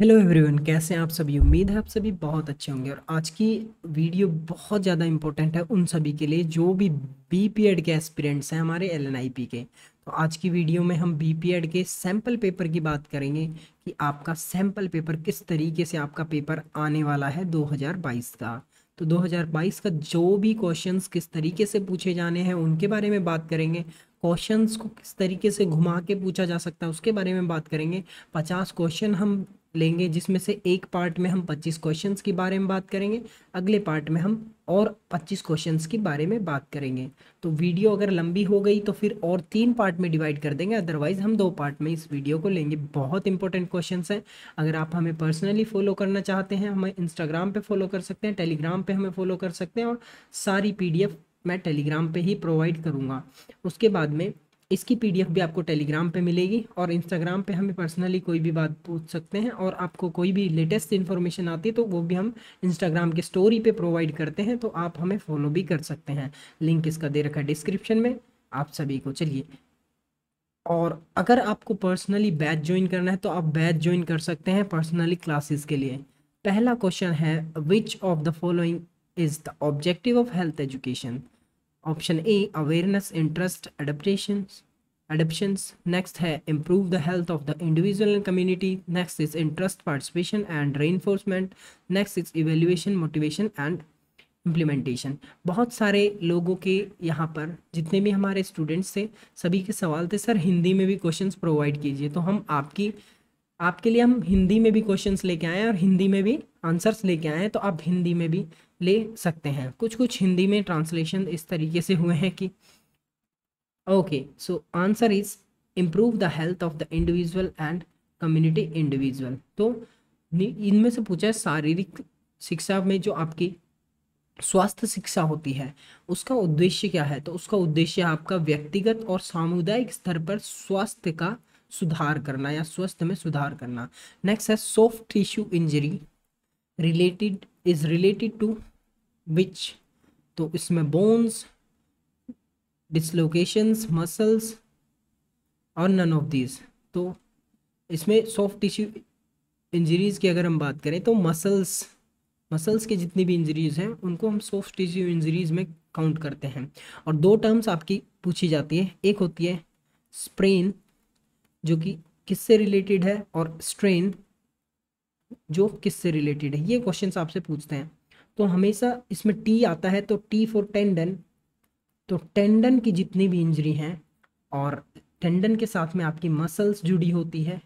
Hello everyone कैसे हैं आप सभी उम्मीद है आप सभी बहुत अच्छे होंगे और आज की वीडियो बहुत ज़्यादा इंपॉर्टेंट है उन सभी के लिए जो भी बी पी एड के एस्पिरेंट्स हैं हमारे एल के तो आज की वीडियो में हम बी पी एड के सैम्पल पेपर की बात करेंगे कि आपका सैम्पल पेपर किस तरीके से आपका पेपर आने वाला है बाईस का तो 2022 का जो भी क्वेश्चंस किस तरीके से पूछे जाने हैं उनके बारे में बात करेंगे क्वेश्चंस को किस तरीके से घुमा के पूछा जा सकता है उसके बारे में बात करेंगे 50 क्वेश्चन हम लेंगे जिसमें से एक पार्ट में हम 25 क्वेश्चंस के बारे में बात करेंगे अगले पार्ट में हम और 25 क्वेश्चंस के बारे में बात करेंगे तो वीडियो अगर लंबी हो गई तो फिर और तीन पार्ट में डिवाइड कर देंगे अदरवाइज़ हम दो पार्ट में इस वीडियो को लेंगे बहुत इंपॉर्टेंट क्वेश्चन हैं अगर आप हमें पर्सनली फॉलो करना चाहते हैं हमें इंस्टाग्राम पर फॉलो कर सकते हैं टेलीग्राम पर हमें फॉलो कर सकते हैं और सारी पी मैं टेलीग्राम पर ही प्रोवाइड करूँगा उसके बाद में इसकी पीडीएफ भी आपको टेलीग्राम पे मिलेगी और इंस्टाग्राम पे हमें पर्सनली कोई भी बात पूछ सकते हैं और आपको कोई भी लेटेस्ट इन्फॉर्मेशन आती है तो वो भी हम इंस्टाग्राम के स्टोरी पे प्रोवाइड करते हैं तो आप हमें फॉलो भी कर सकते हैं लिंक इसका दे रखा है डिस्क्रिप्शन में आप सभी को चलिए और अगर आपको पर्सनली बैच ज्वाइन करना है तो आप बैच ज्वाइन कर सकते हैं पर्सनली क्लासेस के लिए पहला क्वेश्चन है which of the following is the objective of health education option A awareness interest adaptation adaptations next है improve the health of the individual and community next is interest participation and reinforcement next is evaluation motivation and implementation बहुत सारे लोगों के यहाँ पर जितने भी हमारे स्टूडेंट्स थे सभी के सवाल थे सर हिंदी में भी क्वेश्चन प्रोवाइड कीजिए तो हम आपकी आपके लिए हम हिंदी में भी क्वेश्चन लेके आए हैं और हिंदी में भी आंसर्स लेके आए हैं तो आप हिंदी में भी ले सकते हैं कुछ कुछ हिंदी में ट्रांसलेशन इस तरीके से हुए हैं कि okay so answer is improve the health of the individual and community individual तो इनमें से पूछा है शारीरिक शिक्षा में जो आपकी स्वास्थ्य शिक्षा होती है उसका उद्देश्य क्या है तो उसका उद्देश्य आपका व्यक्तिगत और सामुदायिक स्तर पर स्वास्थ्य का सुधार करना या स्वास्थ्य में सुधार करना नेक्स्ट है soft tissue injury related is related to which तो इसमें बोन्स डिसलोकेशंस मसल्स और नन ऑफ दीज तो इसमें सॉफ्ट टिश्यू इंजरीज़ की अगर हम बात करें तो मसल्स मसल्स के जितनी भी इंजरीज़ हैं उनको हम सॉफ्ट टिश्यू इंजरीज़ में काउंट करते हैं और दो टर्म्स आपकी पूछी जाती है एक होती है स्प्रेन जो कि किससे रिलेटेड है और स्ट्रेन जो किससे रिलेटेड है ये क्वेश्चन आपसे पूछते हैं तो हमेशा इसमें टी आता है तो टी फॉर टेंडन तो टेंडन की जितनी भी इंजरी हैं और टेंडन के साथ में आपकी मसल्स जुड़ी होती है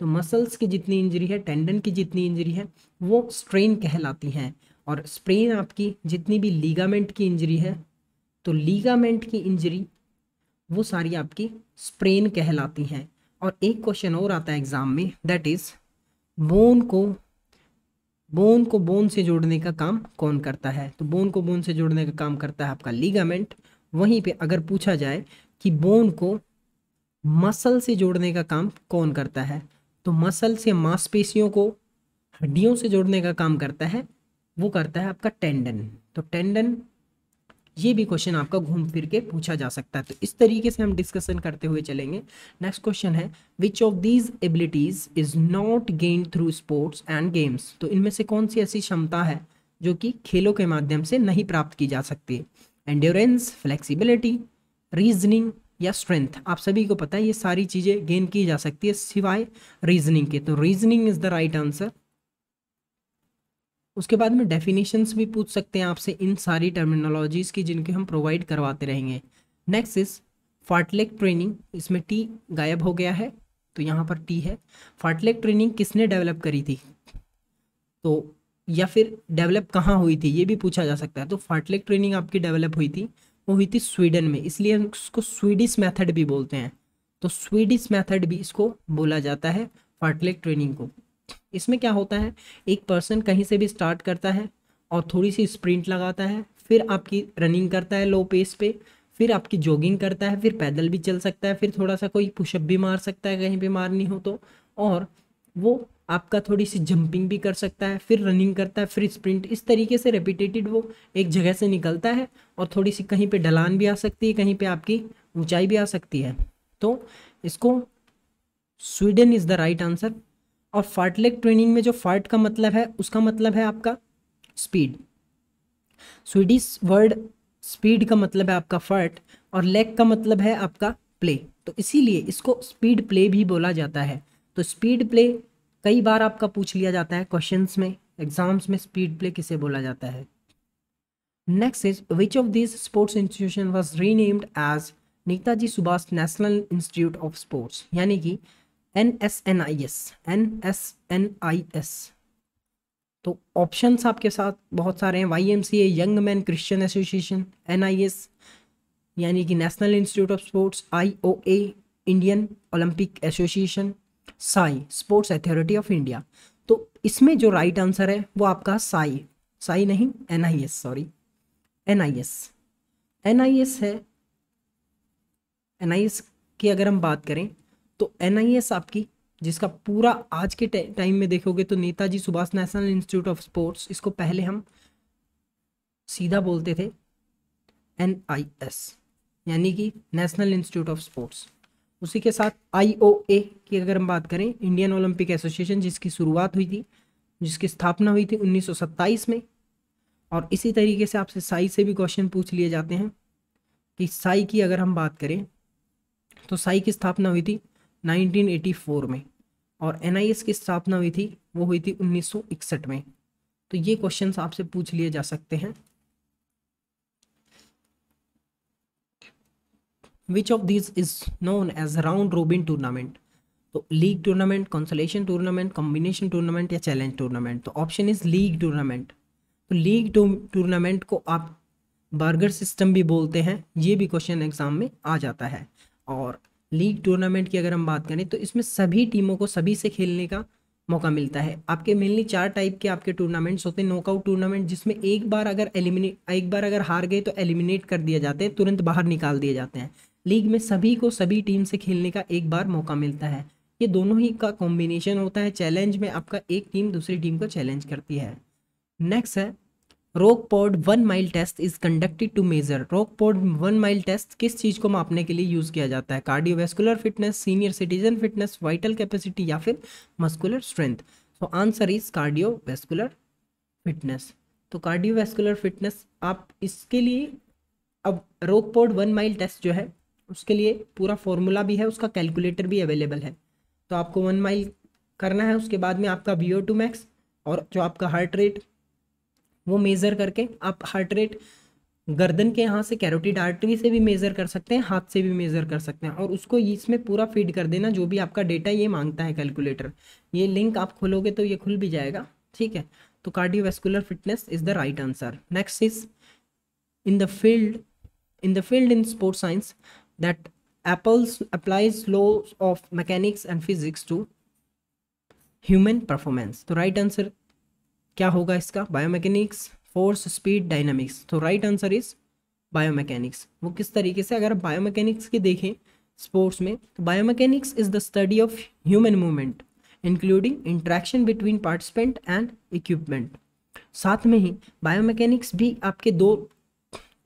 तो मसल्स की जितनी इंजरी है टेंडन की जितनी इंजरी है वो स्ट्रेन कहलाती हैं और स्प्रेन आपकी जितनी भी लीगामेंट की इंजरी है तो लीगामेंट की इंजरी वो सारी आपकी स्प्रेन कहलाती हैं और एक क्वेश्चन और आता है एग्ज़ाम में दैट इज़ बोन को बोन को बोन से जोड़ने का काम कौन करता है तो बोन को बोन से जोड़ने का काम करता है आपका लिगामेंट वहीं पे अगर पूछा जाए कि बोन को मसल से जोड़ने का काम कौन करता है तो मसल से मांसपेशियों को हड्डियों से जोड़ने का काम करता है वो करता है आपका टेंडन तो टेंडन ये भी क्वेश्चन आपका घूम फिर के पूछा जा सकता है तो इस तरीके से हम डिस्कशन करते हुए चलेंगे नेक्स्ट क्वेश्चन है which of these abilities is not gain through sports and games तो इनमें से कौन सी ऐसी क्षमता है जो कि खेलों के माध्यम से नहीं प्राप्त की जा सकती है एंड्योरेंस फ्लेक्सीबिलिटी रीजनिंग या स्ट्रेंथ आप सभी को पता है ये सारी चीज़ें गेन की जा सकती है सिवाय रीजनिंग के तो reasoning is the right answer उसके बाद में डेफिनेशंस भी पूछ सकते हैं आपसे इन सारी टर्मिनोलॉजीज़ की जिनके हम प्रोवाइड करवाते रहेंगे नेक्स्ट इज़ फाटलेक ट्रेनिंग इसमें टी गायब हो गया है तो यहाँ पर टी है फाटलेक ट्रेनिंग किसने डेवलप करी थी तो या फिर डेवलप कहाँ हुई थी ये भी पूछा जा सकता है तो फाटलेक ट्रेनिंग आपकी डेवलप हुई थी वो हुई थी स्वीडन में इसलिए हम उसको स्वीडिश मैथड भी बोलते हैं तो स्वीडिश मैथड भी इसको बोला जाता है फाटलेक ट्रेनिंग को इसमें क्या होता है एक पर्सन कहीं से भी स्टार्ट करता है और थोड़ी सी स्प्रिंट लगाता है फिर आपकी रनिंग करता है लो पेस पे फिर आपकी जॉगिंग करता है फिर पैदल भी चल सकता है फिर थोड़ा सा कोई पुशअप भी मार सकता है कहीं भी मारनी हो तो और वो आपका थोड़ी सी जंपिंग भी कर सकता है फिर रनिंग करता है फिर स्प्रिंट इस तरीके से रेपिटेटेड वो एक जगह से निकलता है और थोड़ी सी कहीं पे ढलान भी आ सकती है कहीं पे आपकी ऊंचाई भी आ सकती है तो इसको Sweden is the right answer और फार्टलेग ट्रेनिंग में जो फार्ट का मतलब है उसका मतलब है आपका स्पीड स्वीडिश वर्ड स्पीड का मतलब है आपका फर्ट और लेग का मतलब है आपका प्ले तो इसीलिए इसको स्पीड प्ले भी बोला जाता है तो स्पीड प्ले कई बार आपका पूछ लिया जाता है क्वेश्चंस में एग्जाम्स में स्पीड प्ले किसे बोला जाता है next is which of this sports institution was renamed as Netaji Subhash national institute of sports यानी कि N S N I S N S N I S तो ऑप्शंस आपके साथ बहुत सारे हैं Y M C A young man Christian association N I S यानी कि national institute of sports I O A Indian Olympic association SAI sports authority of India तो इसमें जो राइट आंसर है वो आपका साई साई नहीं N I S sorry N I S N I S है एन आई एस की अगर हम बात करें तो एस आपकी जिसका पूरा आज के टाइम में देखोगे तो Netaji Subhash national institute of sports इसको पहले हम सीधा बोलते थे एन आई एस यानी कि नेशनल इंस्टीट्यूट ऑफ स्पोर्ट्स उसी के साथ आई ओ ए की अगर हम बात करें इंडियन ओलंपिक एसोसिएशन जिसकी शुरुआत हुई थी जिसकी स्थापना हुई थी 1927 में और इसी तरीके से आपसे साई से भी क्वेश्चन पूछ लिए जाते हैं कि साई की अगर हम बात करें तो साई की स्थापना हुई थी 1984 में और एन की स्थापना हुई थी वो हुई थी 1961 में तो ये क्वेश्चन आपसे पूछ लिए जा सकते हैं which of this is known as round robin tournament तो league tournament consolation tournament combination tournament या चैलेंज टूर्नामेंट तो ऑप्शन इज लीग टूर्नामेंट तो लीग टूर्नामेंट को आप बार्गर सिस्टम भी बोलते हैं ये भी क्वेश्चन एग्जाम में आ जाता है और लीग टूर्नामेंट की अगर हम बात करें तो इसमें सभी टीमों को सभी से खेलने का मौका मिलता है आपके मेनली चार टाइप के आपके टूर्नामेंट्स होते हैं नॉकआउट टूर्नामेंट जिसमें एक बार अगर एलिमिनेट एक बार अगर हार गए तो एलिमिनेट कर दिया जाते हैं तुरंत बाहर निकाल दिए जाते हैं लीग में सभी को सभी टीम से खेलने का एक बार मौका मिलता है ये दोनों ही का कॉम्बिनेशन होता है चैलेंज में आपका एक टीम दूसरी टीम को चैलेंज करती है नेक्स्ट है Rockport one mile test is conducted to measure Rockport one mile test किस चीज़ को मापने के लिए यूज़ किया जाता है cardiovascular fitness senior citizen fitness vital capacity या फिर मस्कुलर स्ट्रेंथ सो तो आंसर इज कार्डियोवेस्कुलर फिटनेस तो कार्डियोवेस्कुलर फिटनेस आप इसके लिए अब रोकपोर्ड वन माइल टेस्ट जो है उसके लिए पूरा फॉर्मूला भी है उसका कैलकुलेटर भी अवेलेबल है तो आपको वन माइल करना है उसके बाद में आपका वी मैक्स और जो आपका हार्ट रेट वो मेज़र करके आप हार्ट रेट गर्दन के यहाँ से कैरोटिड आर्टरी से भी मेज़र कर सकते हैं हाथ से भी मेज़र कर सकते हैं और उसको इसमें पूरा फीड कर देना जो भी आपका डेटा ये मांगता है कैलकुलेटर ये लिंक आप खोलोगे तो ये खुल भी जाएगा ठीक है तो cardiovascular fitness is the right answer next is in the field in the field in sports science that apples applies law of mechanics and physics to human performance तो राइट आंसर क्या होगा इसका बायोमैकेनिक्स फोर्स स्पीड डायनामिक्स तो right answer is biomechanics वो किस तरीके से अगर बायोमैकेनिक्स की देखें स्पोर्ट्स में तो biomechanics is the study of human movement including interaction between participant and equipment साथ में ही बायोमैकेनिक्स भी आपके दो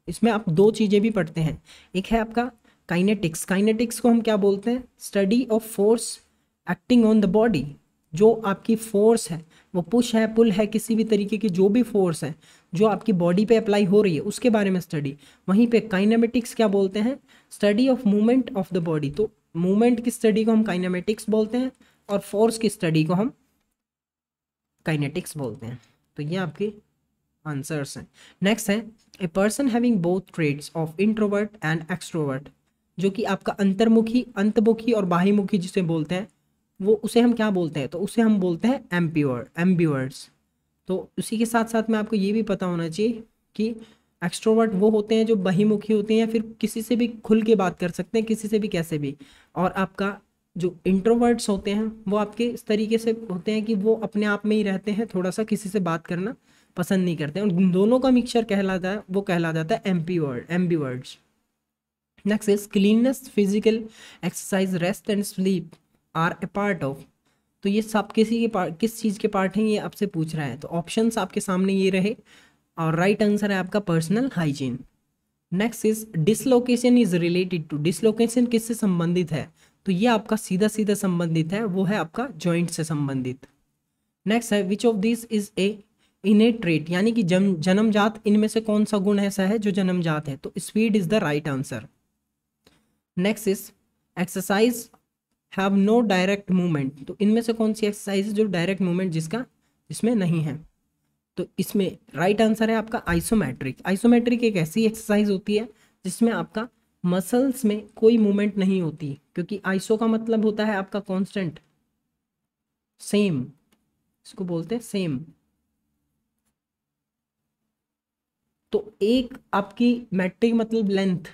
इसमें आप दो चीज़ें भी पढ़ते हैं एक है आपका काइनेटिक्स काइनेटिक्स को हम क्या बोलते हैं study of force acting on the body जो आपकी फोर्स है वो पुश है पुल है किसी भी तरीके की जो भी फोर्स है जो आपकी बॉडी पे अप्लाई हो रही है उसके बारे में स्टडी वहीं पे काइनामेटिक्स क्या बोलते हैं study of movement of the body तो मूवमेंट की स्टडी को हम काइनामेटिक्स बोलते हैं और फोर्स की स्टडी को हम काइनेटिक्स बोलते हैं तो ये आपके आंसर्स हैं नेक्स्ट है a person having both traits of introvert and extrovert जो कि आपका अंतर्मुखी अंतमुखी और बाहिमुखी जिसे बोलते हैं वो उसे हम क्या बोलते हैं तो उसे हम बोलते हैं एम्प्योर एम्ब्यूअर्स तो उसी के साथ साथ में आपको ये भी पता होना चाहिए कि एक्स्ट्रोवर्ट वो होते हैं जो बहिमुखी होते हैं या फिर किसी से भी खुल के बात कर सकते हैं किसी से भी कैसे भी और आपका जो इंट्रोवर्ट्स होते हैं वो आपके इस तरीके से होते हैं कि वो अपने आप में ही रहते हैं थोड़ा सा किसी से बात करना पसंद नहीं करते उन दोनों का मिक्सचर कहलाता है वो कहला जाता है ambivert ambiverts next is cleanliness physical exercise rest and sleep are a part of तो ये सब किसी के पार्ट किस चीज़ के पार्ट हैं ये आपसे पूछ रहा है तो ऑप्शंस आपके सामने ये रहे और राइट right आंसर है आपका personal hygiene next is dislocation is related to dislocation किससे संबंधित है तो ये आपका सीधा सीधा संबंधित है वो है आपका जॉइंट से संबंधित नेक्स्ट है which of this is a innate trait यानी कि जन्म जन्मजात इनमें से कौन सा गुण ऐसा है जो जन्मजात है तो speed is the right answer next is exercise have no direct movement तो इनमें से कौन सी एक्सरसाइज है जो डायरेक्ट मूवमेंट जिसका इसमें नहीं है तो इसमें राइट right आंसर है आपका आइसोमेट्रिक आइसोमेट्रिक एक ऐसी एक्सरसाइज होती है जिसमें आपका मसल्स में कोई मूवमेंट नहीं होती क्योंकि आइसो का मतलब होता है आपका कॉन्स्टेंट सेम इसको बोलते हैं सेम तो एक आपकी मैट्रिक मतलब लेंथ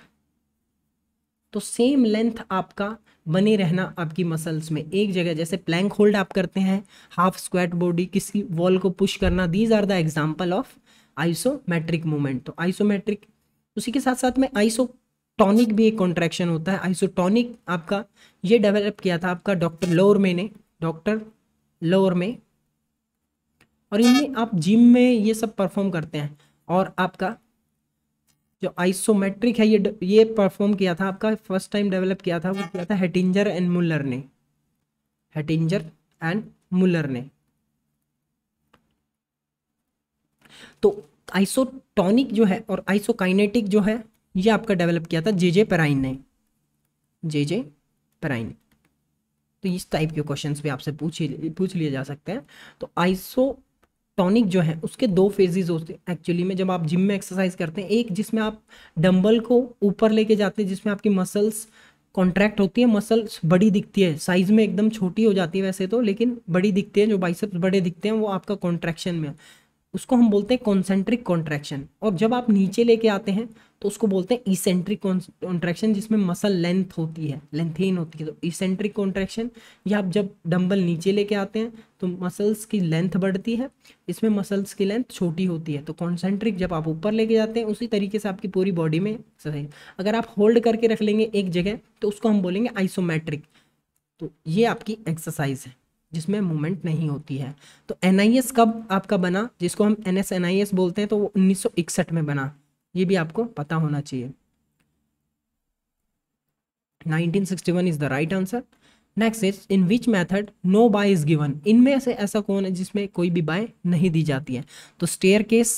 तो सेम लेंथ आपका बने रहना आपकी मसल्स में एक जगह जैसे प्लैंक होल्ड आप करते हैं हाफ स्क्वाट बॉडी किसी वॉल को पुश करना these are the example of isometric movement तो आइसोमेट्रिक उसी के साथ साथ में आइसो टॉनिक भी एक कॉन्ट्रैक्शन होता है आइसोटॉनिक आपका ये डेवलप किया था आपका डॉक्टर में ने डॉक्टर में और इनमें आप जिम में ये सब परफॉर्म करते हैं और आपका जो आइसोमेट्रिक है ये ये परफॉर्म किया था आपका फर्स्ट टाइम डेवलप किया था वो किया था हेटिंजर एंड मुलर ने हेटिंजर एंड मुलर ने तो आइसोटॉनिक जो है और आइसोकाइनेटिक जो है ये आपका डेवलप किया था जे जे पेराइन ने जे जे पेराइन तो इस टाइप के क्वेश्चंस भी आपसे पूछ पूछ लिए जा सकते हैं तो आइसो टॉनिक जो है उसके दो फेजेस होते हैं एक्चुअली में जब आप जिम में एक्सरसाइज करते हैं एक जिसमें आप डंबल को ऊपर लेके जाते हैं जिसमें आपकी मसल्स कॉन्ट्रैक्ट होती है मसल्स बड़ी दिखती है साइज में एकदम छोटी हो जाती है वैसे तो लेकिन बड़ी दिखती है जो बाइसेप्स बड़े दिखते हैं वो आपका कॉन्ट्रैक्शन में उसको हम बोलते हैं कॉन्सेंट्रिक कॉन्ट्रैक्शन और जब आप नीचे लेके आते हैं तो उसको बोलते हैं इसेंट्रिक कॉन्ट्रैक्शन जिसमें मसल लेंथ होती है लेंथेन होती है तो इसेंट्रिक कॉन्ट्रैक्शन या आप जब डंबल नीचे लेके आते हैं तो मसल्स की लेंथ बढ़ती है इसमें मसल्स की लेंथ छोटी होती है तो कॉन्सेंट्रिक जब आप ऊपर लेके जाते हैं उसी तरीके से आपकी पूरी बॉडी में एक्सरसाइज अगर आप होल्ड करके रख लेंगे एक जगह तो उसको हम बोलेंगे आइसोमेट्रिक तो ये आपकी एक्सरसाइज है जिसमें मूवमेंट नहीं होती है तो एन कब आपका बना जिसको हम एन एस बोलते हैं तो वो उन्नीस में बना ये भी आपको पता होना चाहिए 1961 is the right answer next is in which method no bye is given इनमें से ऐसा कौन है जिसमें कोई भी बाय नहीं दी जाती है तो staircase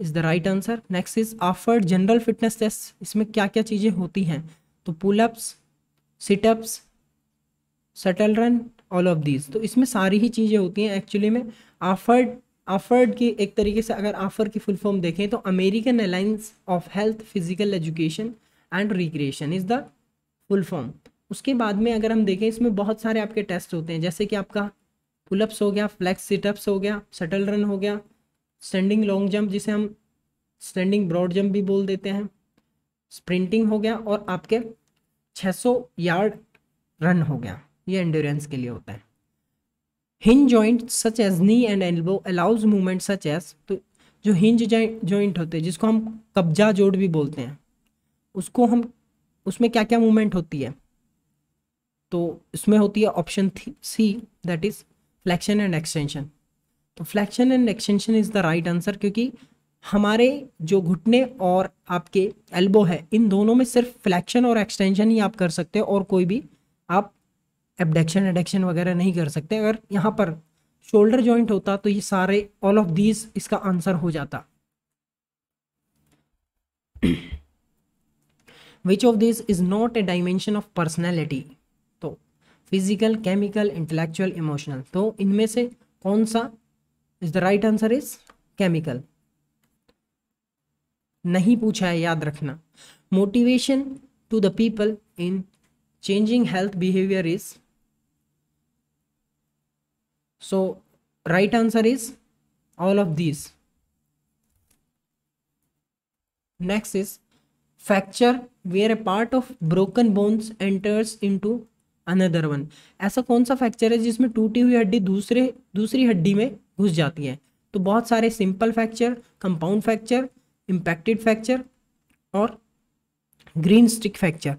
is the right answer next is AAHPERD general fitness test इसमें क्या क्या चीज़ें होती हैं तो pullups situps shuttle run all of these तो इसमें सारी ही चीज़ें होती हैं एक्चुअली में ऑफर्ड आफर्ड की एक तरीके से अगर आफर की फुल फॉर्म देखें तो American alliance of health physical education and recreation is the full form उसके बाद में अगर हम देखें इसमें बहुत सारे आपके टेस्ट होते हैं जैसे कि आपका पुलअप्स हो गया फ्लैक्स सिटअप्स हो गया शटल रन हो गया स्टैंडिंग लॉन्ग जंप जिसे हम स्टैंडिंग ब्रॉड जंप भी बोल देते हैं स्प्रिंटिंग हो गया और आपके 600 यार्ड रन हो गया ये एंडोरेंस के लिए होता है hinge joint such as knee and elbow allows movement such as तो जो हिंज जॉइंट होते हैं जिसको हम कब्जा जोड़ भी बोलते हैं उसको हम उसमें क्या क्या मूवमेंट होती है तो इसमें होती है option C that is flexion and extension तो flexion and extension is the right answer क्योंकि हमारे जो घुटने और आपके एल्बो है इन दोनों में सिर्फ फ्लैक्शन और एक्सटेंशन ही आप कर सकते हो और कोई भी आप एबडक्शन एडक्शन वगैरह नहीं कर सकते अगर यहाँ पर शोल्डर जॉइंट होता तो ये सारे ऑल ऑफ दीज इसका आंसर हो जाता which of this is not a dimension of personality तो फिजिकल केमिकल इंटेलेक्चुअल इमोशनल तो इनमें से कौन सा is the right answer is chemical नहीं पूछा है याद रखना motivation to the people in changing health behaviour is so right answer is all of these next is fracture where a part of broken bones enters into another one ऐसा कौन सा fracture है जिसमें टूटी हुई हड्डी दूसरे दूसरी हड्डी में घुस जाती है तो बहुत सारे simple fracture compound fracture impacted fracture और ग्रीन स्टिक फ्रैक्चर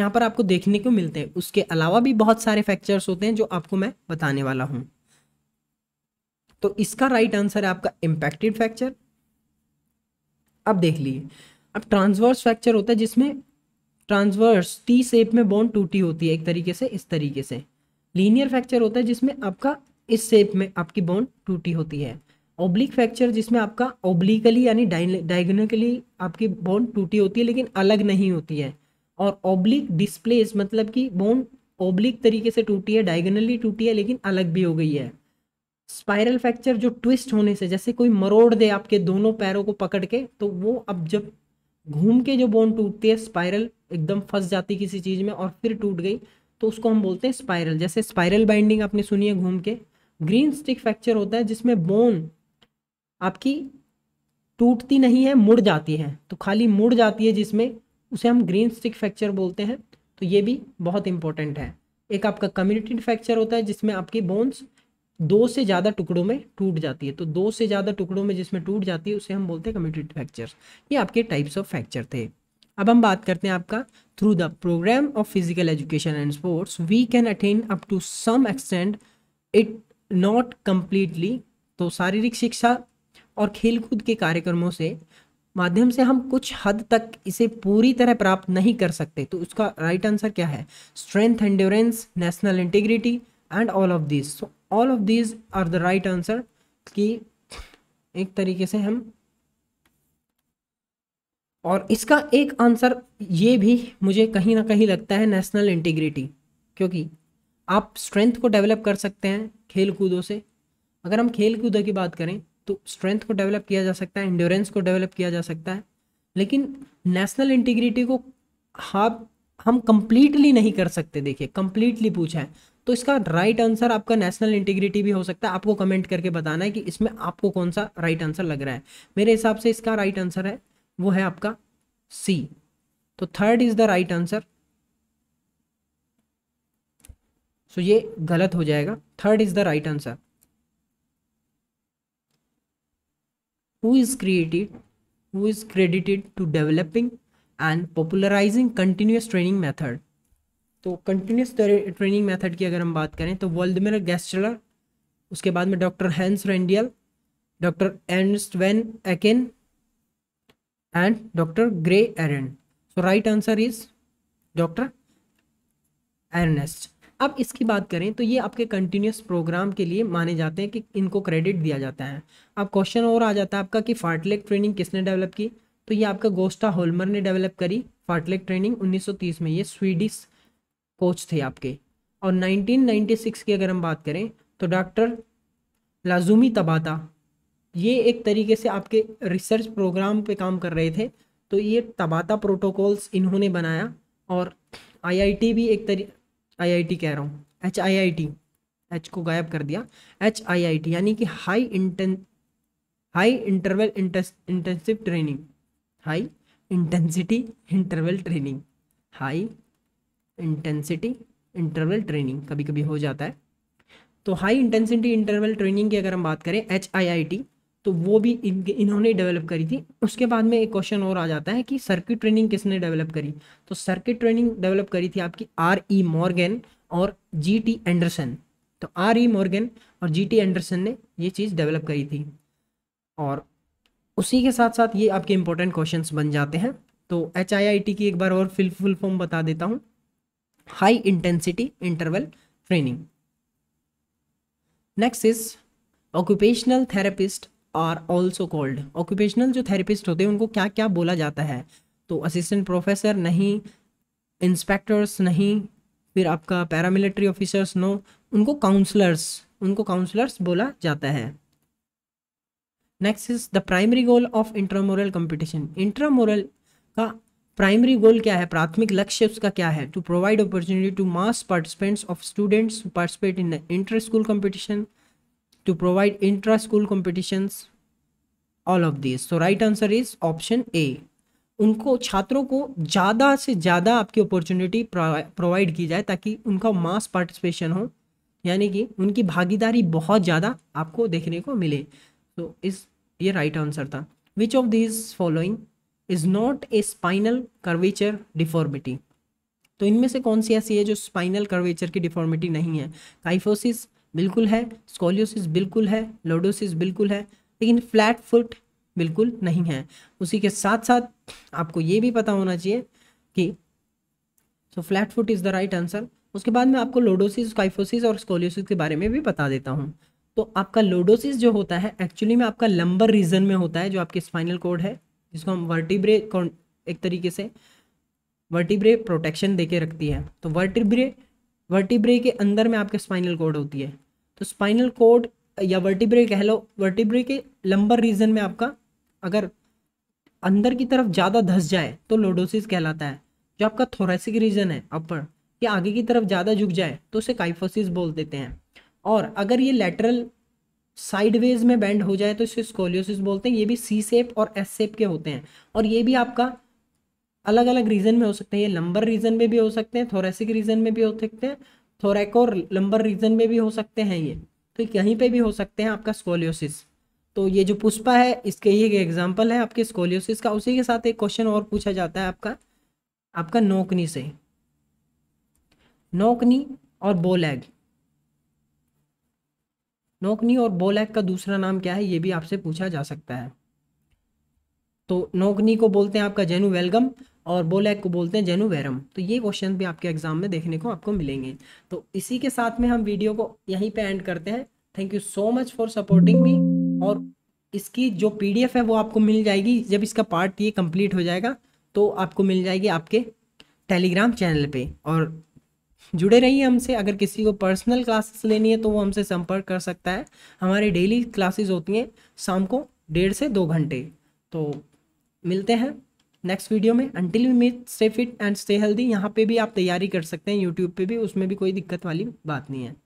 यहाँ पर आपको देखने को मिलते हैं उसके अलावा भी बहुत सारे फ्रैक्चर्स होते हैं जो आपको मैं बताने वाला हूँ तो इसका राइट आंसर है आपका इंपैक्टेड फ्रैक्चर अब देख लीजिए अब ट्रांसवर्स फ्रैक्चर होता है जिसमें ट्रांसवर्स टी शेप में बॉन्ड टूटी होती है एक तरीके से इस तरीके से लीनियर फ्रैक्चर होता है जिसमें आपका इस शेप में आपकी बॉन्ड टूटी होती है ओब्लिक फ्रैक्चर जिसमें आपका ओब्लिकली यानी डायगोनली आपकी बोन टूटी होती है लेकिन अलग नहीं होती है और ओब्लिक डिस्प्लेस मतलब कि बोन ओब्लिक तरीके से टूटी है डायगोनली टूटी है लेकिन अलग भी हो गई है स्पाइरल फ्रैक्चर जो ट्विस्ट होने से जैसे कोई मरोड़ दे आपके दोनों पैरों को पकड़ के तो वो अब जब घूम के जो बोन टूटती है स्पाइरल एकदम फंस जाती किसी चीज़ में और फिर टूट गई तो उसको हम बोलते हैं स्पाइरल जैसे स्पाइरल बाइंडिंग आपने सुनी है घूम के ग्रीन स्टिक फ्रैक्चर होता है जिसमें बोन आपकी टूटती नहीं है मुड़ जाती है तो खाली मुड़ जाती है जिसमें उसे हम ग्रीन स्टिक फ्रैक्चर बोलते हैं तो ये भी बहुत इंपॉर्टेंट है एक आपका कम्युनिटी फ्रैक्चर होता है जिसमें आपकी बोन्स दो से ज़्यादा टुकड़ों में टूट जाती है तो दो से ज़्यादा टुकड़ों में जिसमें टूट जाती है उसे हम बोलते हैं कम्यूटेड फ्रैक्चर ये आपके टाइप्स ऑफ फ्रैक्चर थे अब हम बात करते हैं आपका through the program of physical education and sports we can attain up to some extend it not completely तो शारीरिक शिक्षा और खेलकूद के कार्यक्रमों से माध्यम से हम कुछ हद तक इसे पूरी तरह प्राप्त नहीं कर सकते तो उसका राइट right आंसर क्या है strength endurance national integrity and all of this so all of these are the right answer कि एक तरीके से हम और इसका एक आंसर ये भी मुझे कहीं ना कहीं लगता है नेशनल इंटीग्रिटी क्योंकि आप स्ट्रेंथ को डेवलप कर सकते हैं खेल कूदों से अगर हम खेल कूदों की बात करें तो स्ट्रेंथ को डेवलप किया जा सकता है इंड्योरेंस को डेवलप किया जा सकता है लेकिन नेशनल इंटीग्रिटी को हाँ, हम कंप्लीटली नहीं कर सकते देखिए कंप्लीटली पूछा है तो इसका राइट आंसर आपका नेशनल इंटीग्रिटी भी हो सकता है आपको कमेंट करके बताना है कि इसमें आपको कौन सा राइट आंसर लग रहा है मेरे हिसाब से इसका राइट आंसर है वो है आपका सी तो third is the right answer so ये गलत हो जाएगा third is the right answer who is created who is credited to developing and popularising continuous training method तो कंटिन्यूस ट्रेनिंग मेथड की अगर हम बात करें तो वर्ल्डमिर गैस्टलर उसके बाद में doctor Hans Reindell doctor Ernst Aaken and doctor Gray Aaron so right answer is doctor Ernest अब इसकी बात करें तो ये आपके कंटिन्यूस प्रोग्राम के लिए माने जाते हैं कि इनको क्रेडिट दिया जाता है अब क्वेश्चन और आ जाता है आपका कि फार्टलेक ट्रेनिंग किसने डेवलप की तो ये आपका गोस्टा होलमर ने डेवलप करी फार्टलेक ट्रेनिंग 1930 में ये स्वीडिश कोच थे आपके और 1996 की अगर हम बात करें तो डॉक्टर लाजूमी तबाता ये एक तरीके से आपके रिसर्च प्रोग्राम पे काम कर रहे थे तो ये तबाता प्रोटोकॉल्स इन्होंने बनाया और आईआईटी भी एक तरी आईआईटी कह रहा हूँ H I I T H को गायब कर दिया एच आई आई टी यानी कि हाई इंटें high interval intensive training high intensity interval training high intensity interval training कभी कभी हो जाता है तो हाई इंटेंसिटी इंटरवल ट्रेनिंग की अगर हम बात करें एच आई आई टी तो वो भी इन इन्होंने डेवलप करी थी उसके बाद में एक क्वेश्चन और आ जाता है कि सर्किट ट्रेनिंग किसने डेवलप करी तो सर्किट ट्रेनिंग डेवलप करी थी आपकी आर ई मॉर्गन और जी टी एंडरसन तो आर ई मॉर्गन और जी टी एंडरसन ने ये चीज़ डेवलप करी थी और उसी के साथ साथ ये आपके इंपॉर्टेंट क्वेश्चंस बन जाते हैं तो एच आई आई टी की एक बार और फिल फुल फॉर्म बता देता हूँ high intensity interval training. Next is occupational therapist are also called occupational जो थेरेपिस्ट होते हैं उनको क्या क्या बोला जाता है तो असिस्टेंट प्रोफेसर नहीं इंस्पेक्टर्स नहीं फिर आपका पैरामिलिट्री ऑफिसर्स नो उनको काउंसलर्स उनको काउंसलर्स बोला जाता है next is the primary goal of intramural competition intramural का प्राइमरी गोल क्या है प्राथमिक लक्ष्य उसका क्या है to provide opportunity to mass participants of students participate in inter school competition to provide intra school competitions all of this so right answer is option A उनको छात्रों को ज़्यादा से ज़्यादा आपकी अपॉर्चुनिटी प्रोवाइड की जाए ताकि उनका मास पार्टिसिपेशन हो यानी कि उनकी भागीदारी बहुत ज़्यादा आपको देखने को मिले तो so, इस ये राइट right आंसर था which of this following is not a spinal curvature deformity तो इनमें से कौन सी ऐसी है जो स्पाइनल कर्वेचर की डिफॉर्मिटी नहीं है काइफोसिस बिल्कुल है स्कोलियोसिस बिल्कुल है लोडोसिस बिल्कुल है लेकिन फ्लैट फुट बिल्कुल नहीं है उसी के साथ साथ आपको ये भी पता होना चाहिए कि so flat foot is the right answer उसके बाद में आपको लोडोसिस काइफोसिस और स्कोलियोसिस के बारे में भी बता देता हूँ तो आपका लोडोसिस जो होता है एक्चुअली में आपका लंबर रीजन में होता है जो आपके स्पाइनल कोड है जिसको हम वर्टिब्रे एक तरीके से वर्टिब्रे प्रोटेक्शन देके रखती है तो वर्टिब्रे वर्टिब्रे के अंदर में आपके स्पाइनल कोड होती है तो स्पाइनल कोड या वर्टिब्रे कह लो वर्टिब्रे के लंबर रीजन में आपका अगर अंदर की तरफ ज़्यादा धस जाए तो लोडोसिस कहलाता है जो आपका थोरेसिक रीजन है अपर या आगे की तरफ ज़्यादा झुक जाए तो उसे काइफोसिस बोल देते हैं और अगर ये लेटरल साइडवेज में बैंड हो जाए तो इसे स्कोलियोसिस बोलते हैं ये भी सी सेप और एस सेप के होते हैं और ये भी आपका अलग अलग रीजन में हो सकते हैं ये लंबर रीजन में भी हो सकते हैं थोरेसिक रीजन में भी हो सकते हैं थोरेक और लंबर रीजन में भी हो सकते हैं ये तो कहीं पे भी हो सकते हैं आपका स्कोलियोसिस तो ये जो पुष्पा है इसके ही एक एग्जाम्पल है आपके स्कोलियोसिस का उसी के साथ एक क्वेश्चन और पूछा जाता है आपका आपका नोकनी से नोकनी और बोलेग नोकनी और बोलैक का दूसरा नाम क्या है ये भी आपसे पूछा जा सकता है तो नोकनी को बोलते हैं आपका जेनु वेलगम और बोलैक को बोलते हैं जेनु वैरम तो ये क्वेश्चन भी आपके एग्जाम में देखने को आपको मिलेंगे तो इसी के साथ में हम वीडियो को यहीं पे एंड करते हैं thank you so much for supporting me और इसकी जो पीडीएफ है वो आपको मिल जाएगी जब इसका पार्ट ये कंप्लीट हो जाएगा तो आपको मिल जाएगी आपके टेलीग्राम चैनल पे और जुड़े रहिए हमसे अगर किसी को पर्सनल क्लासेस लेनी है तो वो हमसे संपर्क कर सकता है हमारी डेली क्लासेस होती हैं शाम को डेढ़ से दो घंटे तो मिलते हैं नेक्स्ट वीडियो में until we meet stay fit and stay healthy यहाँ पे भी आप तैयारी कर सकते हैं यूट्यूब पे भी उसमें भी कोई दिक्कत वाली बात नहीं है